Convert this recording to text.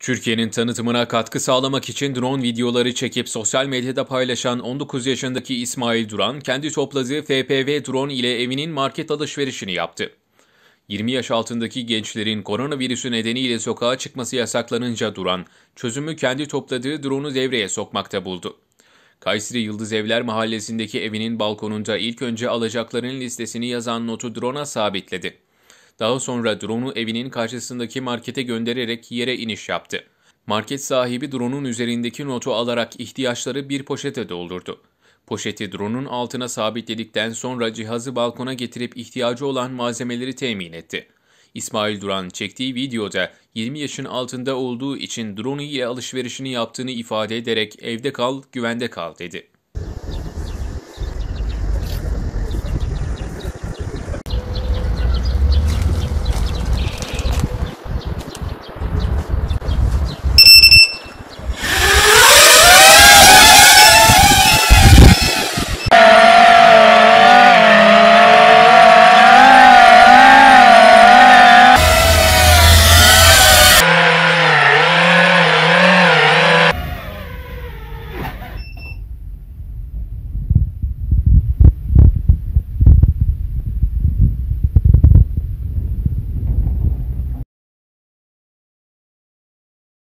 Türkiye'nin tanıtımına katkı sağlamak için drone videoları çekip sosyal medyada paylaşan 19 yaşındaki İsmail Duran, kendi topladığı FPV drone ile evinin market alışverişini yaptı. 20 yaş altındaki gençlerin koronavirüsü nedeniyle sokağa çıkması yasaklanınca Duran, çözümü kendi topladığı drone'u devreye sokmakta buldu. Kayseri Yıldız Evler Mahallesi'ndeki evinin balkonunda ilk önce alacakların listesini yazan notu drone'a sabitledi. Daha sonra drone'u evinin karşısındaki markete göndererek yere iniş yaptı. Market sahibi drone'un üzerindeki notu alarak ihtiyaçları bir poşete doldurdu. Poşeti drone'un altına sabitledikten sonra cihazı balkona getirip ihtiyacı olan malzemeleri temin etti. İsmail Duran çektiği videoda 20 yaşın altında olduğu için drone ile alışverişini yaptığını ifade ederek evde kal, güvende kal dedi.